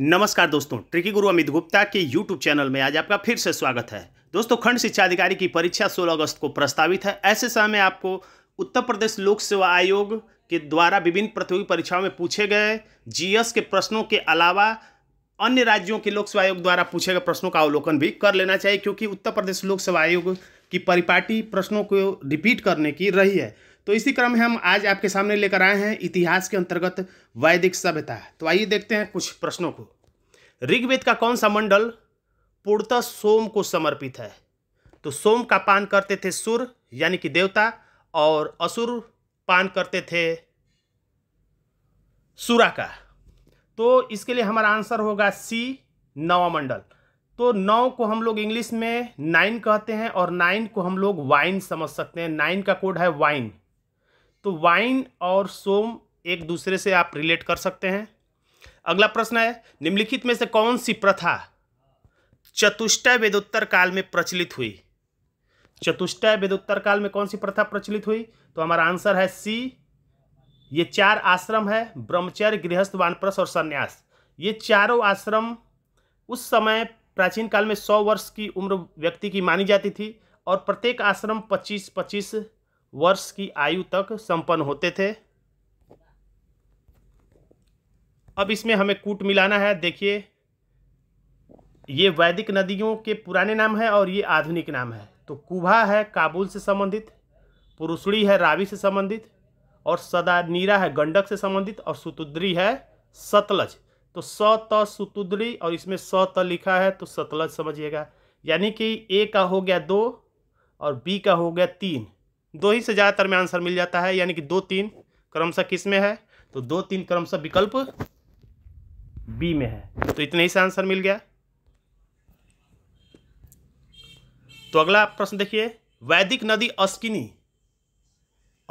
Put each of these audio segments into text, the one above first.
नमस्कार दोस्तों ट्रिकी गुरु अमित गुप्ता के यूट्यूब चैनल में आज आपका फिर से स्वागत है दोस्तों खंड शिक्षा अधिकारी की परीक्षा 16 अगस्त को प्रस्तावित है ऐसे समय में आपको उत्तर प्रदेश लोक सेवा आयोग के द्वारा विभिन्न प्रतियोगी परीक्षाओं में पूछे गए जीएस के प्रश्नों के अलावा अन्य राज्यों के लोक सेवा आयोग द्वारा पूछे गए प्रश्नों का अवलोकन भी कर लेना चाहिए क्योंकि उत्तर प्रदेश लोक सेवा आयोग की परिपाटी प्रश्नों को रिपीट करने की रही है तो इसी क्रम में हम आज आपके सामने लेकर आए हैं इतिहास के अंतर्गत वैदिक सभ्यता तो आइए देखते हैं कुछ प्रश्नों को ऋग्वेद का कौन सा मंडल पूर्णतः सोम को समर्पित है तो सोम का पान करते थे सुर यानी कि देवता और असुर पान करते थे सूरा का तो इसके लिए हमारा आंसर होगा सी नवा मंडल तो नौ को हम लोग इंग्लिश में नाइन कहते हैं और नाइन को हम लोग वाइन समझ सकते हैं नाइन का कोड है वाइन तो वाइन और सोम एक दूसरे से आप रिलेट कर सकते हैं अगला प्रश्न है निम्नलिखित में से कौन सी प्रथा चतुष्टय वेदोत्तर काल में प्रचलित हुई चतुष्टय वेदोत्तर काल में कौन सी प्रथा प्रचलित हुई तो हमारा आंसर है सी ये चार आश्रम है ब्रह्मचर्य गृहस्थ वानप्रस और सन्यास ये चारों आश्रम उस समय प्राचीन काल में सौ वर्ष की उम्र व्यक्ति की मानी जाती थी और प्रत्येक आश्रम पच्चीस पच्चीस वर्ष की आयु तक संपन्न होते थे अब इसमें हमें कूट मिलाना है देखिए ये वैदिक नदियों के पुराने नाम है और ये आधुनिक नाम है तो कुभा है काबुल से संबंधित पुरुषड़ी है रावी से संबंधित और सदा नीरा है गंडक से संबंधित और सुतुद्री है सतलज तो स त सुतुद्री और इसमें स त लिखा है तो सतलज समझिएगा यानी कि ए का हो गया दो और बी का हो गया तीन दो ही से ज़्यादातर में आंसर मिल जाता है यानी कि दो तीन क्रमशः किस में है तो दो तीन क्रमशः विकल्प बी में है तो इतने ही से आंसर मिल गया तो अगला प्रश्न देखिए वैदिक नदी अस्किनी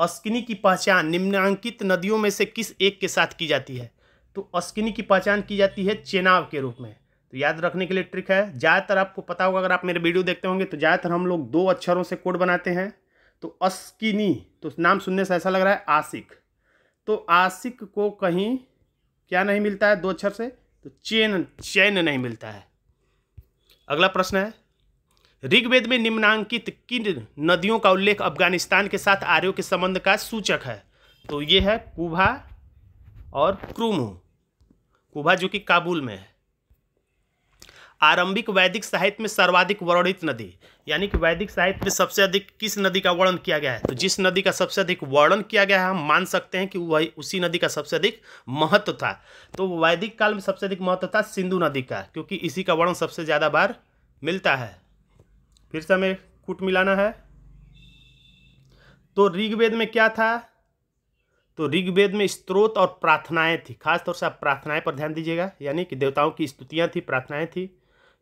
अस्किनी की पहचान निम्नांकित नदियों में से किस एक के साथ की जाती है तो अस्किनी की पहचान की जाती है चेनाव के रूप में तो याद रखने के लिए ट्रिक है ज़्यादातर आपको पता होगा अगर आप मेरे वीडियो देखते होंगे तो ज़्यादातर हम लोग दो अक्षरों से कोड बनाते हैं तो अस्किनी तो नाम सुनने से ऐसा लग रहा है आशिक तो आशिक को कहीं क्या नहीं मिलता है दो अक्षर से तो चैन चैन नहीं मिलता है अगला प्रश्न है ऋग्वेद में निम्नांकित किन नदियों का उल्लेख अफगानिस्तान के साथ आर्यो के संबंध का सूचक है तो ये है कुभा और क्रूमू कुभा जो कि काबुल में है आरंभिक वैदिक साहित्य में सर्वाधिक वर्णित नदी यानी कि वैदिक साहित्य में सबसे अधिक किस नदी का वर्णन किया गया है तो जिस नदी का सबसे अधिक वर्णन किया गया है हम मान सकते हैं कि वही उसी नदी का सबसे अधिक महत्व था तो वैदिक काल में सबसे अधिक महत्व था सिंधु नदी का क्योंकि इसी का वर्णन सबसे ज़्यादा बार मिलता है फिर से हमें कूट मिलाना है तो ऋग्वेद में क्या था तो ऋग्वेद में स्त्रोत और प्रार्थनाएं थी खासतौर से आप प्रार्थनाएं पर ध्यान दीजिएगा यानी कि देवताओं की स्तुतियां थी प्रार्थनाएं थी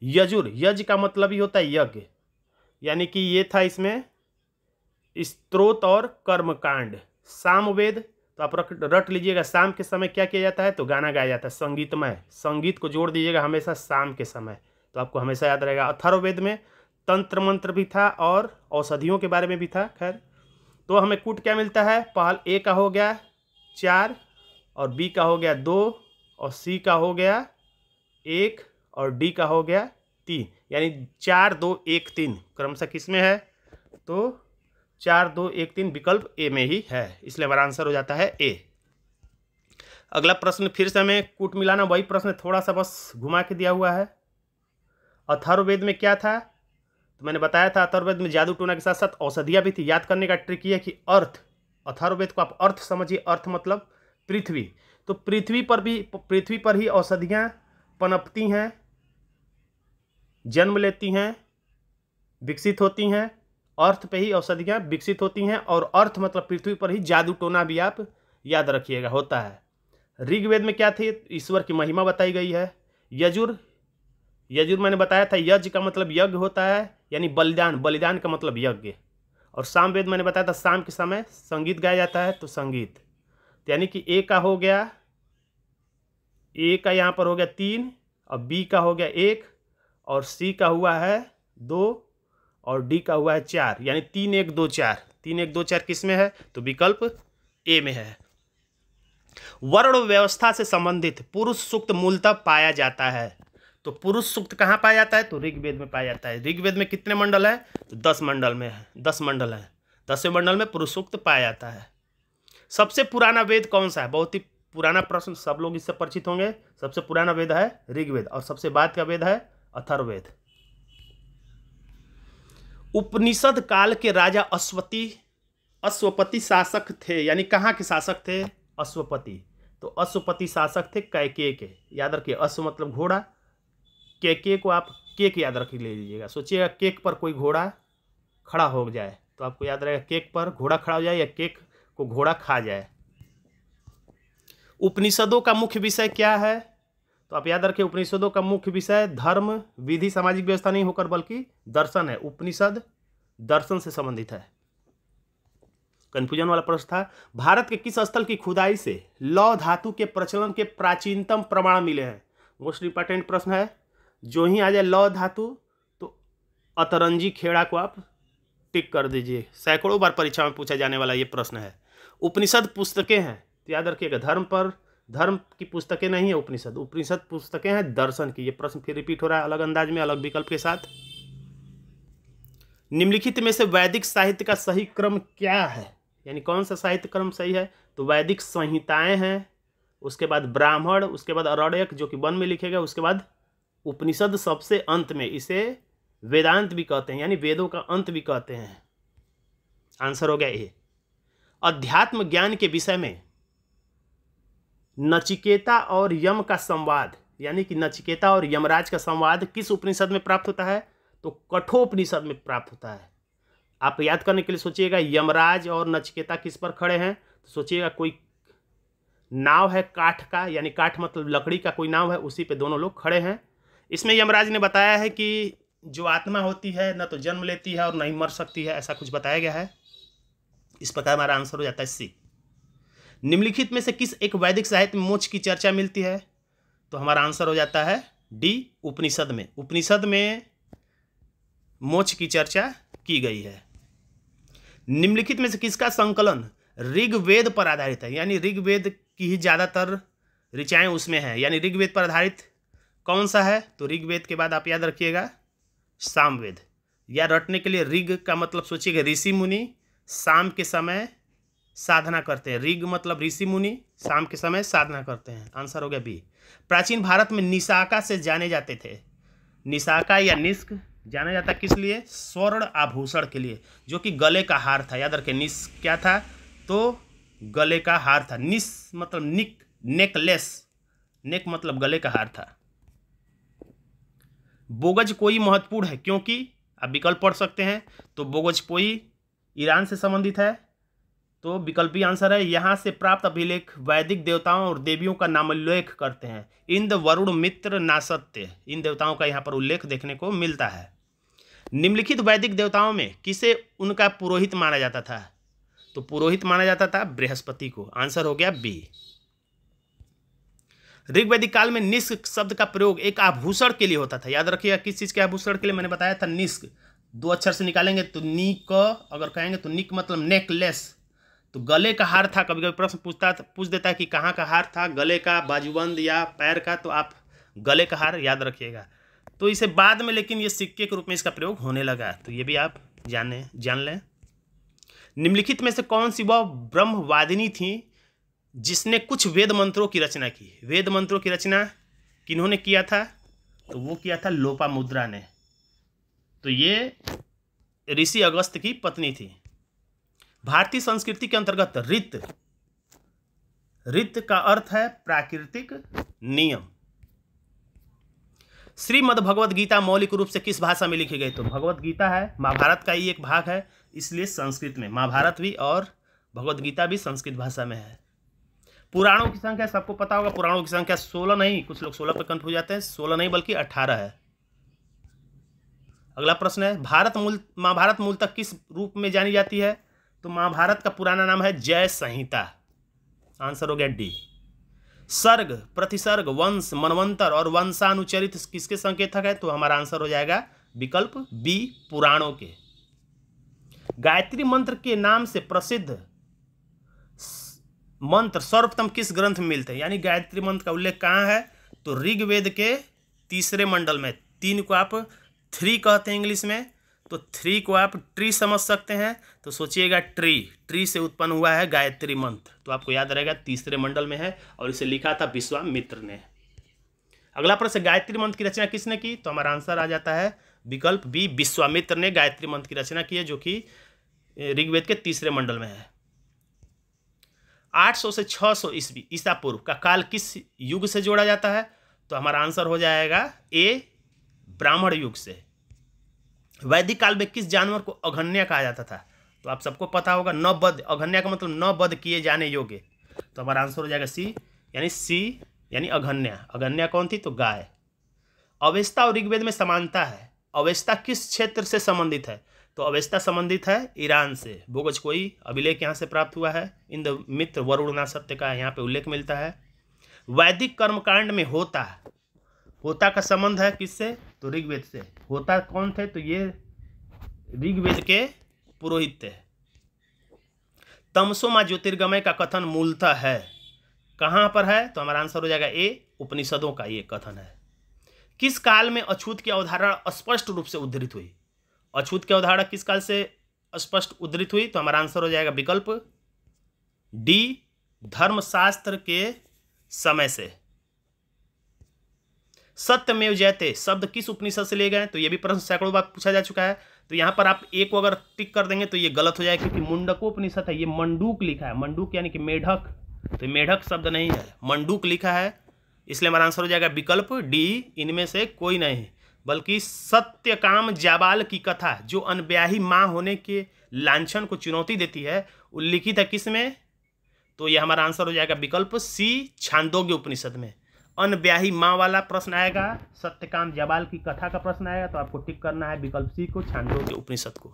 यजुर यज का मतलब ही होता है यज्ञ यानी कि ये था इसमें स्त्रोत और कर्मकांड सामवेद तो आप रख रट लीजिएगा शाम के समय क्या किया जाता है तो गाना गाया जाता है संगीतमय संगीत को जोड़ दीजिएगा हमेशा शाम के समय तो आपको हमेशा याद रहेगा अथर्ववेद में तंत्र मंत्र भी था और औषधियों के बारे में भी था खैर तो हमें कूट क्या मिलता है पहल ए का हो गया चार और बी का हो गया दो और सी का हो गया एक और डी का हो गया तीन यानी चार दो एक तीन क्रमशः किस में है तो चार दो एक तीन विकल्प ए में ही है इसलिए हमारा आंसर हो जाता है ए अगला प्रश्न फिर से हमें कूट मिलाना वही प्रश्न थोड़ा सा बस घुमा के दिया हुआ है अथर्ववेद में क्या था तो मैंने बताया था अथर्ववेद में जादू टोना के साथ साथ औषधियाँ भी थी याद करने का ट्रिक ये कि अर्थ अथर्ववेद को आप अर्थ समझिए अर्थ मतलब पृथ्वी तो पृथ्वी पर भी पृथ्वी पर ही औषधियाँ पनपती हैं जन्म लेती हैं विकसित होती हैं अर्थ पे ही औषधियाँ विकसित होती हैं और अर्थ मतलब पृथ्वी पर ही जादू टोना भी आप याद रखिएगा होता है ऋग्वेद में क्या थी ईश्वर की महिमा बताई गई है यजुर यजुर मैंने बताया था यज्ञ का मतलब यज्ञ होता है यानी बलिदान बलिदान का मतलब यज्ञ और शाम वेद मैंने बताया था शाम के समय संगीत गाया जाता है तो संगीत तो यानी कि ए का हो गया ए का यहाँ पर हो गया तीन और बी का हो गया एक और सी का हुआ है दो और डी का हुआ है चार यानी तीन एक दो चार तीन एक दो चार किस में है तो विकल्प ए में है वर्ण व्यवस्था से संबंधित पुरुष सूक्त मूलतः पाया जाता है तो पुरुष सूक्त कहाँ पाया जाता है तो ऋग्वेद में पाया जाता है ऋग्वेद में कितने मंडल हैं तो दस मंडल में है दस मंडल हैं दसवें मंडल में पुरुष सूक्त पाया जाता है सबसे पुराना वेद कौन सा है बहुत ही पुराना प्रश्न सब लोग इससे परिचित होंगे सबसे पुराना वेद है ऋग्वेद और सबसे बाद का वेद है अथर्वेद उपनिषद काल के राजा अश्वति अश्वपति शासक थे यानी कहाँ के शासक थे अश्वपति तो अश्वपति शासक थे कैके के याद रखिए अश्व मतलब घोड़ा कैके को आप केक याद रख ले लीजिएगा सोचिएगा केक पर कोई घोड़ा खड़ा हो जाए तो आपको याद रहेगा केक पर घोड़ा खड़ा हो जाए या केक को घोड़ा खा जाए उपनिषदों का मुख्य विषय क्या है तो आप याद रखिए उपनिषदों का मुख्य विषय धर्म विधि सामाजिक व्यवस्था नहीं होकर बल्कि दर्शन है उपनिषद दर्शन से संबंधित है कन्फ्यूजन वाला प्रश्न था भारत के किस स्थल की खुदाई से लौ धातु के प्रचलन के प्राचीनतम प्रमाण मिले हैं मोस्ट इंपॉर्टेंट प्रश्न है जो ही आ जाए लौ धातु तो अतरंजी खेड़ा को आप टिक कर दीजिए सैकड़ों बार परीक्षा में पूछा जाने वाला ये प्रश्न है उपनिषद पुस्तकें हैं तो याद रखिएगा धर्म पर धर्म की पुस्तकें नहीं है उपनिषद उपनिषद पुस्तकें हैं दर्शन की ये प्रश्न फिर रिपीट हो रहा है अलग अंदाज में अलग विकल्प के साथ निम्नलिखित में से वैदिक साहित्य का सही क्रम क्या है यानी कौन सा साहित्य क्रम सही है तो वैदिक संहिताएं हैं उसके बाद ब्राह्मण उसके बाद अरण्यक जो कि वन में लिखे गए उसके बाद उपनिषद सबसे अंत में इसे वेदांत भी कहते हैं यानी वेदों का अंत भी कहते हैं आंसर हो गया ये अध्यात्म ज्ञान के विषय में नचिकेता और यम का संवाद यानी कि नचिकेता और यमराज का संवाद किस उपनिषद में प्राप्त होता है तो कठोपनिषद में प्राप्त होता है आप याद करने के लिए सोचिएगा यमराज और नचिकेता किस पर खड़े हैं तो सोचिएगा कोई नाव है काठ का यानी काठ मतलब लकड़ी का कोई नाव है उसी पे दोनों लोग खड़े हैं इसमें यमराज ने बताया है कि जो आत्मा होती है न तो जन्म लेती है और ही मर सकती है ऐसा कुछ बताया गया है इस प्रकार हमारा आंसर हो जाता है सी निम्नलिखित में से किस एक वैदिक साहित्य में मोक्ष की चर्चा मिलती है तो हमारा आंसर हो जाता है डी उपनिषद में उपनिषद में मोक्ष की चर्चा की गई है निम्नलिखित में से किसका संकलन ऋग्वेद पर आधारित है यानी ऋग्वेद की ही ज़्यादातर ऋचाएँ उसमें हैं यानी ऋग्वेद पर आधारित कौन सा है तो ऋग्वेद के बाद आप याद रखिएगा सामवेद या रटने के लिए ऋग का मतलब सोचिएगा ऋषि मुनि शाम के समय साधना करते हैं ऋग मतलब ऋषि मुनि शाम के समय साधना करते हैं आंसर हो गया बी प्राचीन भारत में निशाका से जाने जाते थे निशाका या निष्क जाना जाता किस लिए स्वर्ण आभूषण के लिए जो कि गले का हार था याद रखें निस क्या था तो गले का हार था निस मतलब निक नेकलेस नेक मतलब गले का हार था बोगज कोई महत्वपूर्ण है क्योंकि आप विकल्प पढ़ सकते हैं तो बोगज कोई ईरान से संबंधित है तो विकल्पी आंसर है यहाँ से प्राप्त अभिलेख वैदिक देवताओं और देवियों का नामोल्लेख करते हैं इंद वरुण मित्र नासत्य इन देवताओं का यहाँ पर उल्लेख देखने को मिलता है निम्नलिखित वैदिक देवताओं में किसे उनका पुरोहित माना जाता था तो पुरोहित माना जाता था बृहस्पति को आंसर हो गया बी ऋग्वैदिक काल में निष्क शब्द का प्रयोग एक आभूषण के लिए होता था याद रखिएगा किस चीज़ के आभूषण के लिए मैंने बताया था निष्क दो अक्षर से निकालेंगे तो निक अगर कहेंगे तो निक मतलब नेकलेस तो गले का हार था कभी कभी प्रश्न पूछता पूछ देता है कि कहाँ का हार था गले का बाजूबंद या पैर का तो आप गले का हार याद रखिएगा तो इसे बाद में लेकिन ये सिक्के के रूप में इसका प्रयोग होने लगा तो ये भी आप जाने जान लें निम्नलिखित में से कौन सी वह ब्रह्मवादिनी थी जिसने कुछ वेद मंत्रों की रचना की वेद मंत्रों की रचना किन्होंने किया था तो वो किया था लोपा मुद्रा ने तो ये ऋषि अगस्त की पत्नी थी भारतीय संस्कृति के अंतर्गत रित रित का अर्थ है प्राकृतिक नियम श्रीमद भगवद गीता मौलिक रूप से किस भाषा में लिखी गई तो भगवद गीता है महाभारत का ही एक भाग है इसलिए संस्कृत में महाभारत भी और भगवद गीता भी संस्कृत भाषा में है पुराणों की संख्या सबको पता होगा पुराणों की संख्या सोलह नहीं कुछ लोग सोलह पर कंट हो जाते हैं सोलह नहीं बल्कि अट्ठारह है अगला प्रश्न है भारत मूल महाभारत मूल तक किस रूप में जानी जाती है तो महाभारत का पुराना नाम है जय संहिता आंसर हो गया डी सर्ग प्रतिसर्ग वंश मनवंतर और वंशानुचरित किसके संकेतक है तो हमारा आंसर हो जाएगा विकल्प बी पुराणों के गायत्री मंत्र के नाम से प्रसिद्ध मंत्र सर्वप्रथम किस ग्रंथ में मिलते हैं यानी गायत्री मंत्र का उल्लेख कहाँ है तो ऋग्वेद के तीसरे मंडल में तीन को आप थ्री कहते हैं इंग्लिश में तो थ्री को आप ट्री समझ सकते हैं तो सोचिएगा ट्री ट्री से उत्पन्न हुआ है गायत्री मंत्र तो आपको याद रहेगा तीसरे मंडल में है और इसे लिखा था विश्वामित्र ने अगला प्रश्न गायत्री मंत्र की रचना किसने की तो हमारा आंसर आ जाता है विकल्प बी विश्वामित्र ने गायत्री मंत्र की रचना की है जो कि ऋग्वेद के तीसरे मंडल में है 800 से 600 सौ ईस्वी ईसा पूर्व का काल किस युग से जोड़ा जाता है तो हमारा आंसर हो जाएगा ए ब्राह्मण युग से वैदिक काल में किस जानवर को अघन्या कहा जाता था तो आप सबको पता होगा न बद अघन्या का मतलब न बद किए जाने योग्य तो हमारा आंसर हो जाएगा सी यानी सी यानी अघन्या अघन्या कौन थी तो गाय अवेस्ता और ऋग्वेद में समानता है अवेस्ता किस क्षेत्र से संबंधित है तो अवेस्ता संबंधित है ईरान से बोगज कोई अभिलेख यहाँ से प्राप्त हुआ है इंद्र मित्र वरुणा सत्य का यहाँ पे उल्लेख मिलता है वैदिक कर्मकांड में होता है होता का संबंध है किससे तो ऋग्वेद से होता कौन थे तो ये ऋग्वेद के पुरोहित थे तमसोमा ज्योतिर्गमय का कथन मूलतः है कहाँ पर है तो हमारा आंसर हो जाएगा ए उपनिषदों का ये कथन है किस काल में अछूत की अवधारणा स्पष्ट रूप से उद्धृत हुई अछूत की अवधारणा किस काल से स्पष्ट उद्धृत हुई तो हमारा आंसर हो जाएगा विकल्प डी धर्मशास्त्र के समय से सत्यमेव जयते शब्द किस उपनिषद से ले गए तो ये भी प्रश्न सैकड़ों बार पूछा जा चुका है तो यहाँ पर आप एक को अगर टिक कर देंगे तो ये गलत हो जाएगा क्योंकि मुंडकोपनिषद है ये मंडूक लिखा है मंडूक यानी कि मेढक तो मेढक शब्द नहीं है मंडूक लिखा है इसलिए हमारा आंसर हो जाएगा विकल्प डी इनमें से कोई नहीं बल्कि सत्य काम जाबाल की कथा जो अनब्याही माँ होने के लांछन को चुनौती देती है उल्लिखित है किस में तो यह हमारा आंसर हो जाएगा विकल्प सी छांदोग्य उपनिषद में अनब्याही माँ वाला प्रश्न आएगा सत्यकाम जवाल की कथा का प्रश्न आएगा तो आपको टिक करना है विकल्प सी को छांडो के उपनिषद को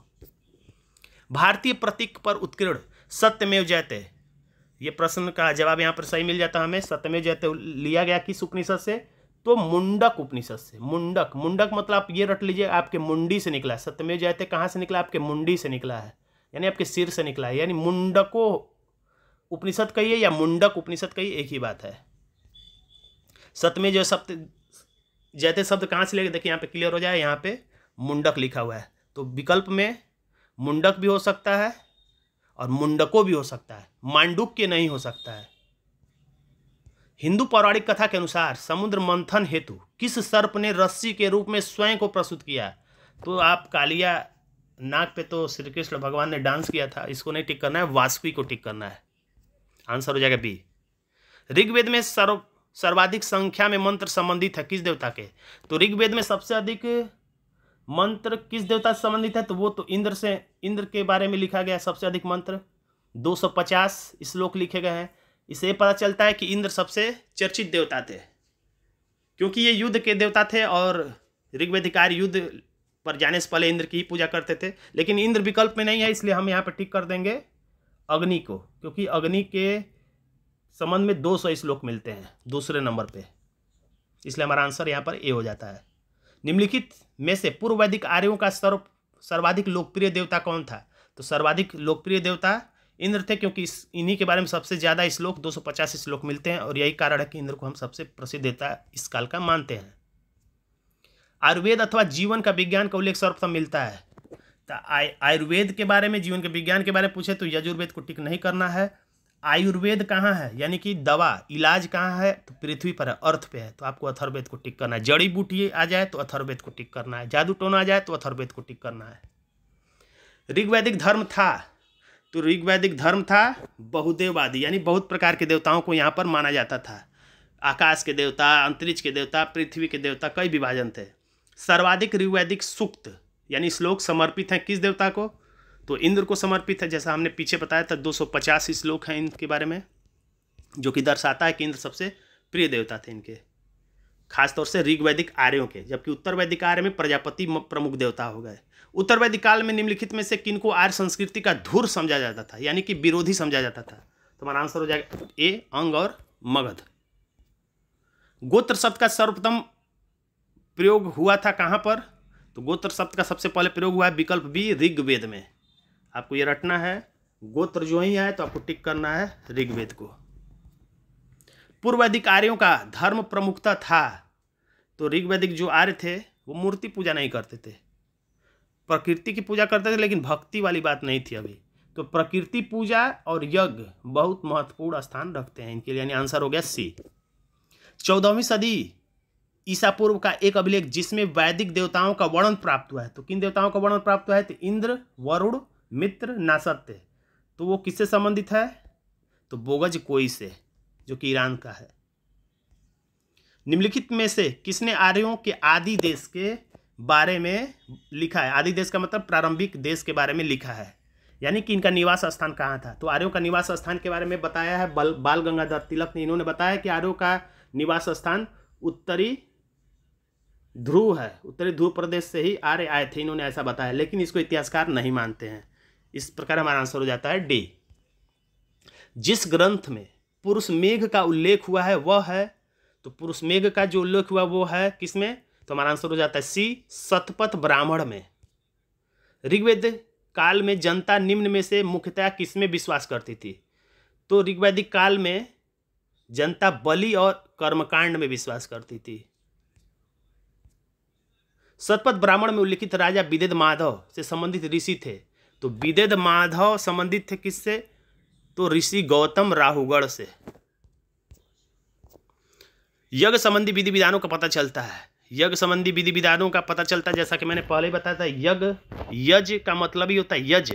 भारतीय प्रतीक पर उत्कीर्ण सत्यमेव जयते ये प्रश्न का जवाब यहाँ पर सही मिल जाता हमें सत्यमेव जयते लिया गया किस उपनिषद से तो मुंडक उपनिषद से मुंडक मुंडक मतलब आप ये रट लीजिए आपके मुंडी से निकला है सत्यमेव जयते कहाँ से निकला आपके मुंडी से निकला है यानी आपके सिर से निकला है यानी मुंडको उपनिषद कहिए या मुंडक उपनिषद कहिए एक ही बात है सतमी जो शब्द जैते शब्द कहाँ से लेके देखिए यहाँ पे क्लियर हो जाए यहाँ पे मुंडक लिखा हुआ है तो विकल्प में मुंडक भी हो सकता है और मुंडको भी हो सकता है मांडुक के नहीं हो सकता है हिंदू पौराणिक कथा के अनुसार समुद्र मंथन हेतु किस सर्प ने रस्सी के रूप में स्वयं को प्रस्तुत किया तो आप कालिया नाक पे तो श्री कृष्ण भगवान ने डांस किया था इसको नहीं टिक करना है वास्की को टिक करना है आंसर हो जाएगा बी ऋग्वेद में सर्व सर्वाधिक संख्या में मंत्र संबंधित है किस देवता के तो ऋग्वेद में सबसे अधिक मंत्र किस देवता से संबंधित है तो वो तो इंद्र से इंद्र के बारे में लिखा गया है सबसे अधिक मंत्र 250 श्लोक लिखे गए हैं इससे पता चलता है कि इंद्र सबसे चर्चित देवता थे क्योंकि ये युद्ध के देवता थे और ऋग्वेदिकार युद्ध पर जाने से पहले इंद्र की ही पूजा करते थे लेकिन इंद्र विकल्प में नहीं है इसलिए हम यहाँ पर टिक कर देंगे अग्नि को क्योंकि अग्नि के संबंध में दो सौ श्लोक मिलते हैं दूसरे नंबर पे इसलिए हमारा आंसर यहाँ पर ए हो जाता है निम्नलिखित में से पूर्व वैदिक आर्यों का सर्व सर्वाधिक लोकप्रिय देवता कौन था तो सर्वाधिक लोकप्रिय देवता इंद्र थे क्योंकि इस इन्हीं के बारे में सबसे ज़्यादा श्लोक दो श्लोक मिलते हैं और यही कारण है कि इंद्र को हम सबसे प्रसिद्ध देवता इस काल का मानते हैं आयुर्वेद अथवा जीवन का विज्ञान का उल्लेख सर्वप्रथम मिलता है तो आयुर्वेद के बारे में जीवन के विज्ञान के बारे में पूछे तो यजुर्वेद को टिक नहीं करना है आयुर्वेद कहाँ है यानी कि दवा इलाज कहाँ है तो पृथ्वी पर है अर्थ पे है तो आपको अथर्वेद को टिक करना है जड़ी बूटी आ जाए तो अथर्वेद को टिक करना है जादू टोना आ जाए तो अथर्वेद को टिक करना है ऋग्वैदिक धर्म था तो ऋग्वैदिक धर्म था बहुदेववादी यानी बहुत प्रकार के देवताओं को यहाँ पर माना जाता था आकाश के देवता अंतरिक्ष के देवता पृथ्वी के देवता कई विभाजन थे सर्वाधिक ऋग्वैदिक सूक्त यानी श्लोक समर्पित हैं किस देवता को तो इंद्र को समर्पित है जैसा हमने पीछे बताया था 250 श्लोक हैं इनके बारे में जो कि दर्शाता है कि इंद्र सबसे प्रिय देवता थे इनके खासतौर से ऋग्वैदिक आर्यों के जबकि उत्तर वैदिक आर्य में प्रजापति प्रमुख देवता हो गए उत्तर वैदिक काल में निम्नलिखित में से किन को आर्य संस्कृति का धुर समझा जाता था यानी कि विरोधी समझा जाता था तो हमारा आंसर हो जाएगा ए अंग और मगध गोत्र शब्द का सर्वप्रथम प्रयोग हुआ था कहाँ पर तो गोत्र शब्द का सबसे पहले प्रयोग हुआ है विकल्प बी ऋग्वेद में आपको ये रटना है गोत्र जो ही है तो आपको टिक करना है ऋग्वेद को पूर्व अधिकारियों का धर्म प्रमुखता था तो ऋग्वैदिक जो आर्य थे वो मूर्ति पूजा नहीं करते थे प्रकृति की पूजा करते थे लेकिन भक्ति वाली बात नहीं थी अभी तो प्रकृति पूजा और यज्ञ बहुत महत्वपूर्ण स्थान रखते हैं इनके लिए यानी आंसर हो गया सी चौदहवीं सदी ईसा पूर्व का एक अभिलेख जिसमें वैदिक देवताओं का वर्णन प्राप्त हुआ है तो किन देवताओं का वर्णन प्राप्त हुआ है तो इंद्र वरुण मित्र ना सत्य तो वो किससे संबंधित है तो बोगज कोई से जो कि ईरान का है निम्नलिखित में से किसने आर्यों के आदि देश के बारे में लिखा है आदि देश का मतलब प्रारंभिक देश के बारे में लिखा है यानी कि इनका निवास स्थान कहाँ था तो आर्यों का निवास स्थान के बारे में बताया है बल, बाल गंगाधर तिलक ने इन्होंने बताया कि आर्यों का निवास स्थान उत्तरी ध्रुव है उत्तरी ध्रुव प्रदेश से ही आर्य आए थे इन्होंने ऐसा बताया लेकिन इसको इतिहासकार नहीं मानते हैं इस प्रकार हमारा आंसर हो जाता है डी जिस ग्रंथ में पुरुष मेघ का उल्लेख हुआ है वह है तो पुरुष मेघ का जो उल्लेख हुआ वो है किसमें तो हमारा आंसर हो जाता है सी सतपथ ब्राह्मण में ऋग्वेद काल में जनता निम्न में से मुख्यतः किसमें विश्वास करती थी तो ऋग्वेदिक काल में जनता बलि और कर्मकांड में विश्वास करती थी सतपथ ब्राह्मण में उल्लिखित राजा विदेद माधव से संबंधित ऋषि थे तो विदेद माधव संबंधित थे किससे तो ऋषि गौतम राहुगढ़ से यज्ञ संबंधी विधि विधानों का पता चलता है यज्ञ संबंधी विधि विधानों का पता चलता है जैसा कि मैंने पहले ही बताया था यज्ञ यज का मतलब ही होता है यज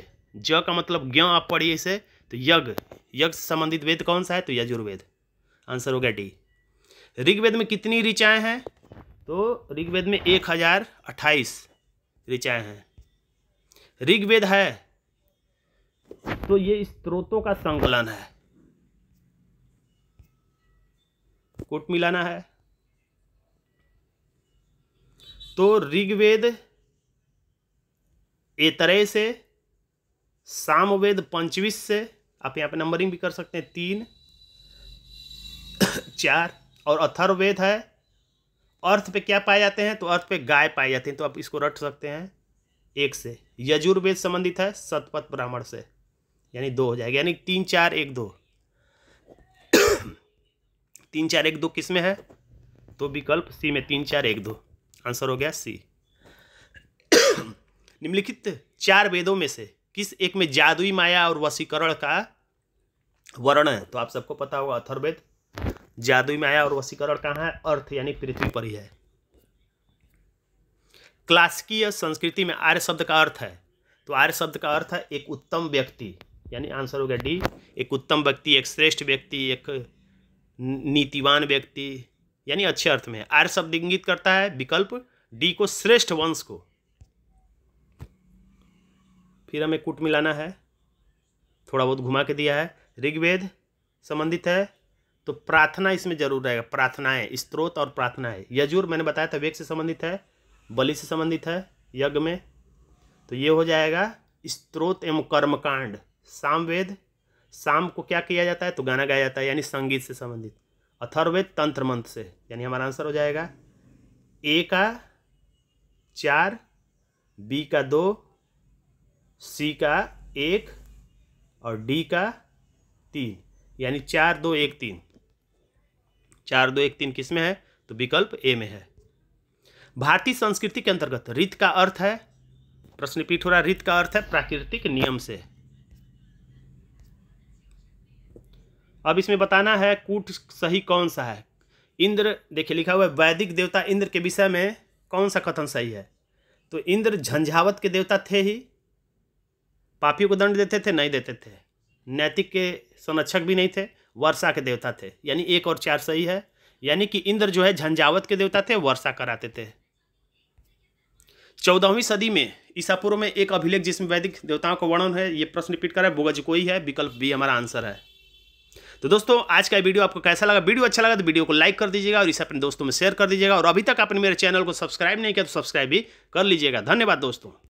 ज का मतलब ज्ञ आप पढ़िए इसे तो यज्ञ यज्ञ संबंधित वेद कौन सा है तो यजुर्वेद आंसर हो गया डी ऋग्वेद में कितनी ऋचाएं हैं तो ऋग्वेद में एक हज़ार अट्ठाईस ऋचाएं हैं ऋग्वेद है तो ये स्त्रोतों का संकलन है कोट मिलाना है तो ऋग्वेद ए तरह से सामवेद पंचवीस से आप यहां पे नंबरिंग भी कर सकते हैं तीन चार और अथर्ववेद है अर्थ पे क्या पाए जाते हैं तो अर्थ पे गाय पाए जाते हैं तो आप इसको रट सकते हैं एक से यजुर्वेद संबंधित है सतपथ ब्राह्मण से यानी दो हो जाएगा यानी तीन चार एक दो तीन चार एक दो किस में है तो विकल्प सी में तीन चार एक दो आंसर हो गया सी निम्नलिखित चार वेदों में से किस एक में जादुई माया और वशीकरण का वर्ण है तो आप सबको पता होगा अथर्वेद जादुई माया और वशीकरण कहाँ है अर्थ यानी पृथ्वी पर ही है क्लासिकीय संस्कृति में आर्य शब्द का अर्थ है तो आर्य शब्द का अर्थ है एक उत्तम व्यक्ति यानी आंसर हो गया डी एक उत्तम व्यक्ति एक श्रेष्ठ व्यक्ति एक नीतिवान व्यक्ति यानी अच्छे अर्थ में है आर्य शब्द इंगित करता है विकल्प डी को श्रेष्ठ वंश को फिर हमें कूट मिलाना है थोड़ा बहुत घुमा के दिया है ऋग्वेद संबंधित है तो प्रार्थना इसमें जरूर रहेगा प्रार्थनाएं स्त्रोत और प्रार्थनाएं यजूर मैंने बताया था वेग से संबंधित है बलि से संबंधित है यज्ञ में तो ये हो जाएगा स्त्रोत एवं कर्मकांड सामवेद शाम को क्या किया जाता है तो गाना गाया जाता है यानी संगीत से संबंधित अथर्वेद तंत्र मंत्र से यानी हमारा आंसर हो जाएगा ए का चार बी का दो सी का एक और डी का तीन यानी चार दो एक तीन चार दो एक तीन किस में है तो विकल्प ए में है भारतीय संस्कृति के अंतर्गत रित का अर्थ है प्रश्न पीठ हो रहा रित का अर्थ है प्राकृतिक नियम से अब इसमें बताना है कूट सही कौन सा है इंद्र देखिए लिखा हुआ है वैदिक देवता इंद्र के विषय में कौन सा कथन सही है तो इंद्र झंझावत के देवता थे ही पापियों को दंड देते थे नहीं देते थे नैतिक के संरक्षक भी नहीं थे वर्षा के देवता थे यानी एक और चार सही है यानी कि इंद्र जो है झंझावत के देवता थे वर्षा कराते थे चौदहवीं सदी में ईसापुर में एक अभिलेख जिसमें वैदिक देवताओं का वर्णन है ये प्रश्न रिपीट करा है बोगज कोई है विकल्प बी हमारा आंसर है तो दोस्तों आज का वीडियो आपको कैसा लगा वीडियो अच्छा लगा तो वीडियो को लाइक कर दीजिएगा और इसे अपने दोस्तों में शेयर कर दीजिएगा और अभी तक आपने मेरे चैनल को सब्सक्राइब नहीं किया तो सब्सक्राइब भी कर लीजिएगा धन्यवाद दोस्तों